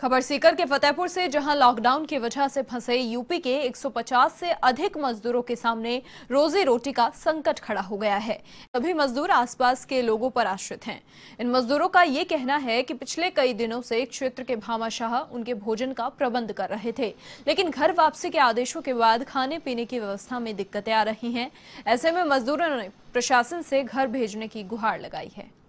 खबर सीकर के फतेहपुर से जहां लॉकडाउन की वजह से फंसे यूपी के 150 से अधिक मजदूरों के सामने रोजी रोटी का संकट खड़ा हो गया है सभी मजदूर आसपास के लोगों पर आश्रित हैं इन मजदूरों का ये कहना है कि पिछले कई दिनों से क्षेत्र के भामाशाह उनके भोजन का प्रबंध कर रहे थे लेकिन घर वापसी के आदेशों के बाद खाने पीने की व्यवस्था में दिक्कतें आ रही है ऐसे में मजदूरों ने प्रशासन से घर भेजने की गुहार लगाई है